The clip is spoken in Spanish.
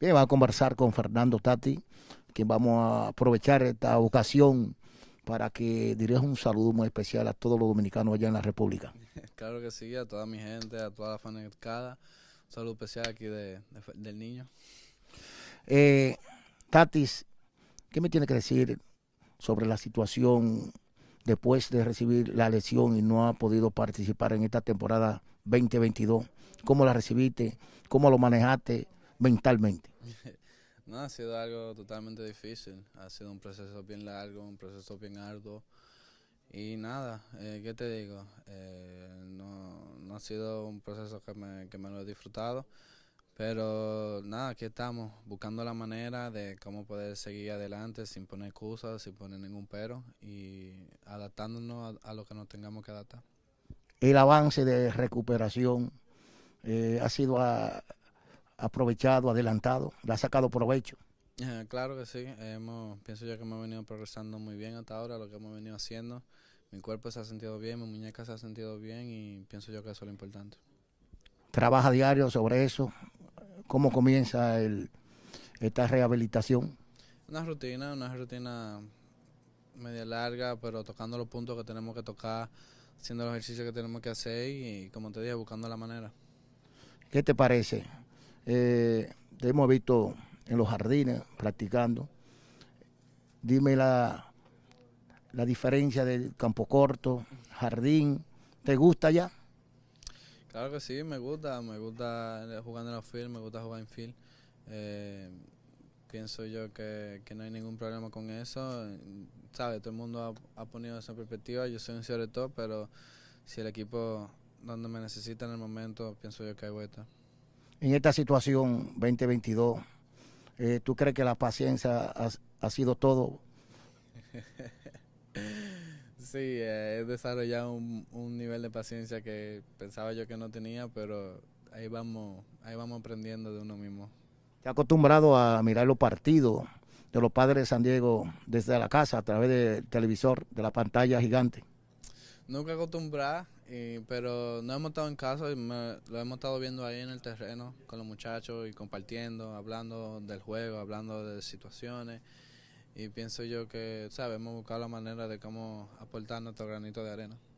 Bien, va a conversar con Fernando Tati, quien vamos a aprovechar esta ocasión para que dirija un saludo muy especial a todos los dominicanos allá en la República. Claro que sí, a toda mi gente, a toda la fanercada. Un saludo especial aquí del niño. Eh, Tatis, ¿qué me tiene que decir sobre la situación después de recibir la lesión y no ha podido participar en esta temporada 2022? ¿Cómo la recibiste? ¿Cómo lo manejaste? mentalmente? No, ha sido algo totalmente difícil. Ha sido un proceso bien largo, un proceso bien arduo. Y nada, eh, ¿qué te digo? Eh, no, ha sido un proceso que me, lo he disfrutado. Pero nada, aquí estamos, buscando la manera de cómo poder seguir adelante sin poner excusas, sin poner ningún pero y adaptándonos a, lo que nos tengamos que adaptar. El avance de recuperación eh, ha sido a, aprovechado, adelantado, le ha sacado provecho. Eh, claro que sí, pienso yo que hemos venido progresando muy bien hasta ahora, lo que hemos venido haciendo. Mi cuerpo se ha sentido bien, mi muñeca se ha sentido bien y pienso yo que eso es lo importante. ¿Trabaja diario sobre eso? ¿Cómo comienza esta rehabilitación? Una rutina, una rutina media larga, pero tocando los puntos que tenemos que tocar, haciendo los ejercicios que tenemos que hacer y, como te dije, buscando la manera. ¿Qué te parece? Eh, te hemos visto en los jardines practicando. Dime la, la diferencia del campo corto, jardín. ¿Te gusta ya? Claro que sí, me gusta, me gusta jugando en los field, me gusta jugar en field. Eh, pienso yo que, no hay ningún problema con eso. Sabe, todo el mundo ha, ha ponido esa perspectiva, yo soy un de top, pero si el equipo donde me necesita en el momento, pienso yo que hay vuelta en esta situación 2022, eh, ¿tú crees que la paciencia ha, sido todo? Sí, eh, he desarrollado un, nivel de paciencia que pensaba yo que no tenía, pero ahí vamos, ahí vamos aprendiendo de uno mismo. Te has acostumbrado a mirar los partidos de los padres de San Diego desde la casa a través del televisor, de la pantalla gigante nunca acostumbrado y, pero no hemos estado en casa y me, lo hemos estado viendo ahí en el terreno con los muchachos y compartiendo, hablando del juego, hablando de situaciones. Y pienso yo que, ¿sabes? Hemos buscado la manera de cómo aportar nuestro granito de arena.